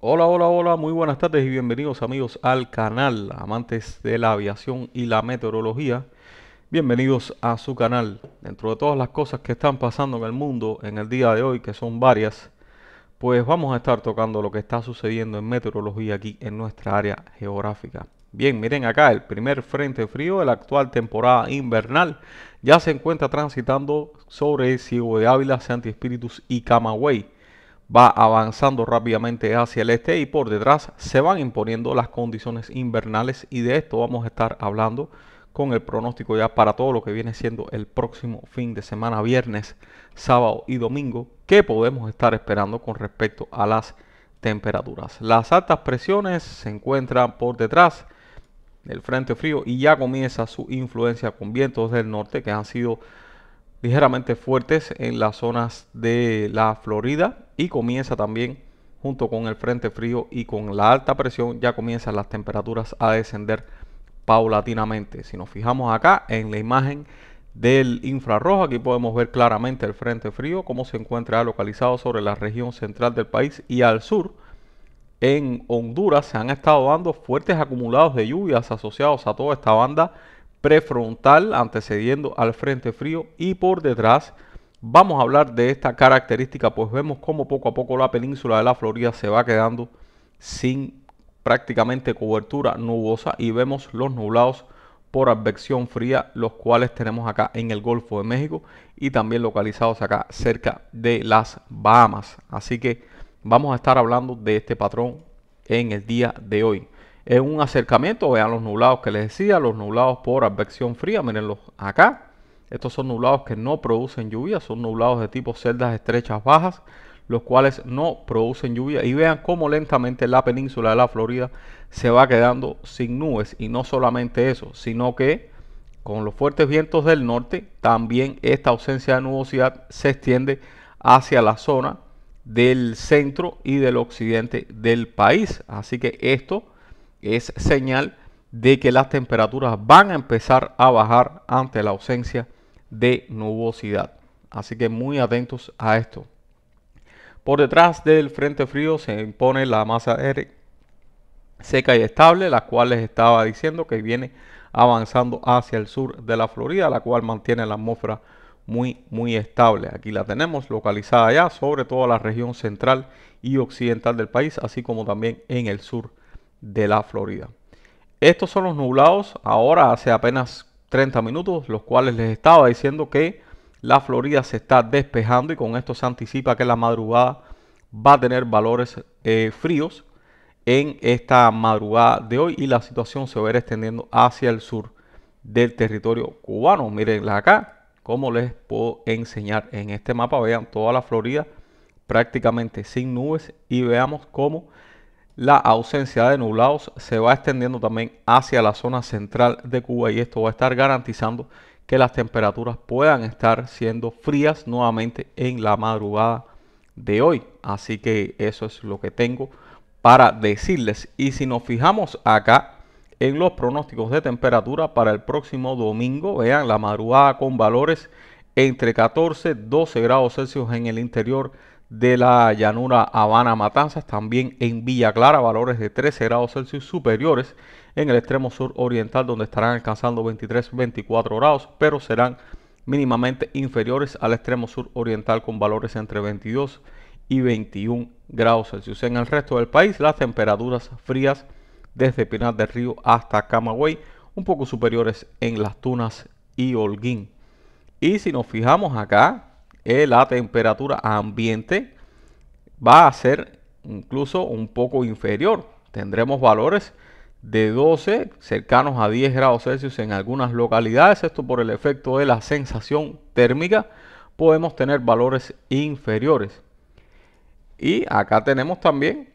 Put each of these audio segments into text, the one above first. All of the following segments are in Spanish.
Hola, hola, hola, muy buenas tardes y bienvenidos amigos al canal, amantes de la aviación y la meteorología. Bienvenidos a su canal. Dentro de todas las cosas que están pasando en el mundo en el día de hoy, que son varias, pues vamos a estar tocando lo que está sucediendo en meteorología aquí en nuestra área geográfica. Bien, miren acá, el primer frente frío de la actual temporada invernal ya se encuentra transitando sobre el Ciego de Ávila, Santi Espíritus y Camagüey va avanzando rápidamente hacia el este y por detrás se van imponiendo las condiciones invernales y de esto vamos a estar hablando con el pronóstico ya para todo lo que viene siendo el próximo fin de semana, viernes, sábado y domingo, que podemos estar esperando con respecto a las temperaturas. Las altas presiones se encuentran por detrás del frente frío y ya comienza su influencia con vientos del norte que han sido ligeramente fuertes en las zonas de la Florida y comienza también junto con el frente frío y con la alta presión ya comienzan las temperaturas a descender paulatinamente. Si nos fijamos acá en la imagen del infrarrojo, aquí podemos ver claramente el frente frío, cómo se encuentra localizado sobre la región central del país y al sur. En Honduras se han estado dando fuertes acumulados de lluvias asociados a toda esta banda prefrontal antecediendo al frente frío y por detrás. Vamos a hablar de esta característica, pues vemos cómo poco a poco la península de la Florida se va quedando sin prácticamente cobertura nubosa y vemos los nublados por advección fría, los cuales tenemos acá en el Golfo de México y también localizados acá cerca de las Bahamas. Así que vamos a estar hablando de este patrón en el día de hoy. Es un acercamiento, vean los nublados que les decía, los nublados por advección fría, mirenlos acá. Estos son nublados que no producen lluvia, son nublados de tipo celdas estrechas bajas, los cuales no producen lluvia. Y vean cómo lentamente la península de la Florida se va quedando sin nubes. Y no solamente eso, sino que con los fuertes vientos del norte, también esta ausencia de nubosidad se extiende hacia la zona del centro y del occidente del país. Así que esto es señal de que las temperaturas van a empezar a bajar ante la ausencia de nubosidad. Así que muy atentos a esto. Por detrás del frente frío se impone la masa aire seca y estable, la cual les estaba diciendo que viene avanzando hacia el sur de la Florida, la cual mantiene la atmósfera muy, muy estable. Aquí la tenemos localizada ya sobre toda la región central y occidental del país, así como también en el sur de la Florida. Estos son los nublados ahora hace apenas 30 minutos, los cuales les estaba diciendo que la Florida se está despejando y con esto se anticipa que la madrugada va a tener valores eh, fríos en esta madrugada de hoy y la situación se verá extendiendo hacia el sur del territorio cubano. Miren acá, como les puedo enseñar en este mapa, vean toda la Florida prácticamente sin nubes y veamos cómo la ausencia de nublados se va extendiendo también hacia la zona central de Cuba y esto va a estar garantizando que las temperaturas puedan estar siendo frías nuevamente en la madrugada de hoy. Así que eso es lo que tengo para decirles. Y si nos fijamos acá en los pronósticos de temperatura para el próximo domingo, vean la madrugada con valores entre 14 y 12 grados Celsius en el interior de la llanura Habana Matanzas, también en Villa Clara, valores de 13 grados Celsius superiores en el extremo sur oriental, donde estarán alcanzando 23-24 grados, pero serán mínimamente inferiores al extremo sur oriental con valores entre 22 y 21 grados Celsius. En el resto del país, las temperaturas frías desde Pinar del Río hasta Camagüey, un poco superiores en las Tunas y Holguín. Y si nos fijamos acá, eh, la temperatura ambiente va a ser incluso un poco inferior. Tendremos valores de 12 cercanos a 10 grados Celsius en algunas localidades. Esto por el efecto de la sensación térmica podemos tener valores inferiores. Y acá tenemos también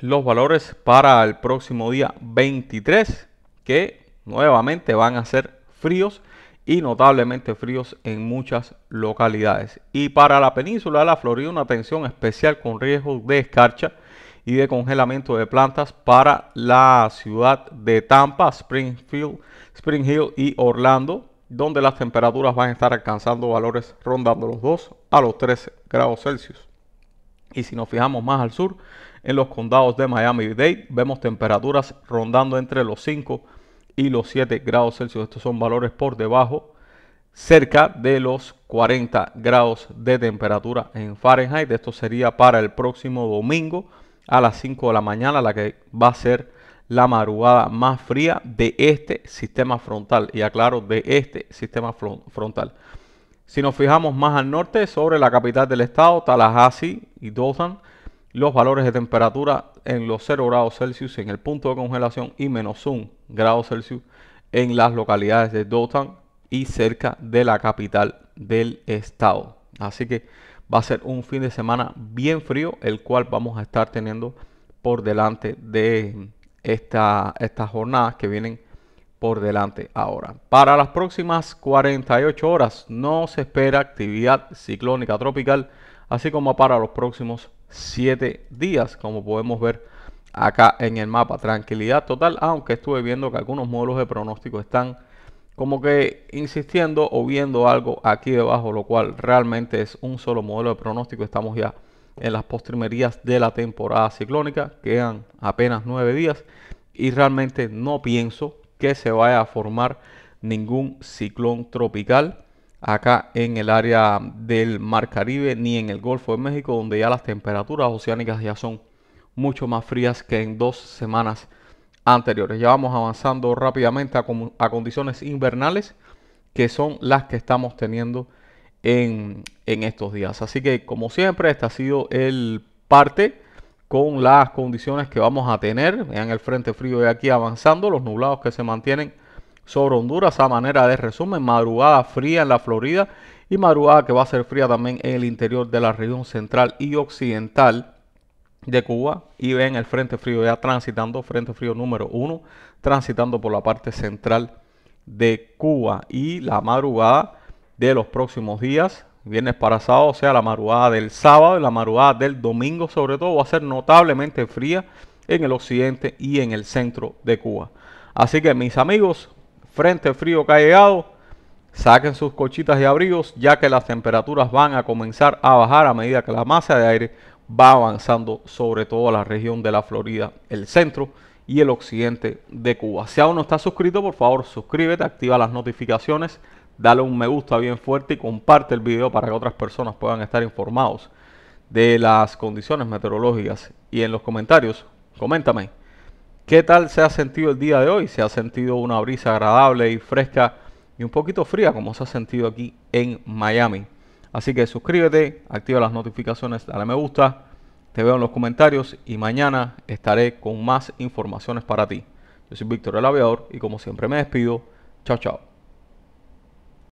los valores para el próximo día 23 que nuevamente van a ser fríos y notablemente fríos en muchas localidades. Y para la península de la Florida una atención especial con riesgo de escarcha y de congelamiento de plantas para la ciudad de Tampa, Springfield, Spring Hill y Orlando, donde las temperaturas van a estar alcanzando valores rondando los 2 a los 3 grados Celsius. Y si nos fijamos más al sur, en los condados de Miami-Dade vemos temperaturas rondando entre los 5 y los 7 grados Celsius. Estos son valores por debajo, cerca de los 40 grados de temperatura en Fahrenheit. Esto sería para el próximo domingo a las 5 de la mañana, la que va a ser la madrugada más fría de este sistema frontal. Y aclaro, de este sistema frontal. Si nos fijamos más al norte, sobre la capital del estado, Tallahassee y Dothan, los valores de temperatura en los 0 grados Celsius en el punto de congelación y menos 1 grado Celsius en las localidades de Dotan y cerca de la capital del estado. Así que va a ser un fin de semana bien frío, el cual vamos a estar teniendo por delante de esta, estas jornadas que vienen por delante ahora. Para las próximas 48 horas no se espera actividad ciclónica tropical, así como para los próximos 7 días, como podemos ver acá en el mapa. Tranquilidad total, aunque estuve viendo que algunos modelos de pronóstico están como que insistiendo o viendo algo aquí debajo, lo cual realmente es un solo modelo de pronóstico. Estamos ya en las postrimerías de la temporada ciclónica, quedan apenas 9 días y realmente no pienso que se vaya a formar ningún ciclón tropical acá en el área del Mar Caribe ni en el Golfo de México, donde ya las temperaturas oceánicas ya son mucho más frías que en dos semanas anteriores. Ya vamos avanzando rápidamente a, condiciones invernales, que son las que estamos teniendo en, estos días. Así que, como siempre, este ha sido el parte con las condiciones que vamos a tener. Vean el frente frío de aquí avanzando, los nublados que se mantienen sobre Honduras a manera de resumen. Madrugada fría en la Florida y madrugada que va a ser fría también en el interior de la región central y occidental de Cuba y ven el Frente Frío ya transitando, Frente Frío número uno... transitando por la parte central de Cuba y la madrugada de los próximos días, viernes para sábado, o sea, la madrugada del sábado y la madrugada del domingo sobre todo va a ser notablemente fría en el occidente y en el centro de Cuba. Así que mis amigos, frente frío que ha llegado, saquen sus cochitas y abrigos, ya que las temperaturas van a comenzar a bajar a medida que la masa de aire va avanzando sobre toda la región de la Florida, el centro y el occidente de Cuba. Si aún no estás suscrito, por favor suscríbete, activa las notificaciones, dale un me gusta bien fuerte y comparte el video para que otras personas puedan estar informados de las condiciones meteorológicas. Y en los comentarios, coméntame ¿Qué tal se ha sentido el día de hoy? Se ha sentido una brisa agradable y fresca y un poquito fría como se ha sentido aquí en Miami. Así que suscríbete, activa las notificaciones, dale me gusta, te veo en los comentarios y mañana estaré con más informaciones para ti. Yo soy Víctor el Aviador y como siempre me despido. Chao, chao.